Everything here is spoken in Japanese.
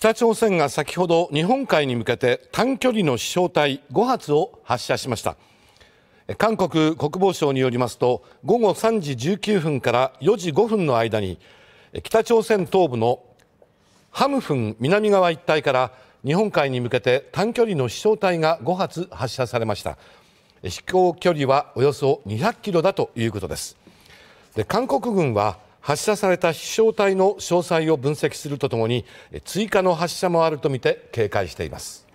北朝鮮が先ほど日本海に向けて短距離の飛翔体5発を発射しました韓国国防省によりますと午後3時19分から4時5分の間に北朝鮮東部のハムフン南側一帯から日本海に向けて短距離の飛翔体が5発発射されました飛行距離はおよそ200キロだということですで韓国軍は発射された飛翔体の詳細を分析するとともに追加の発射もあるとみて警戒しています。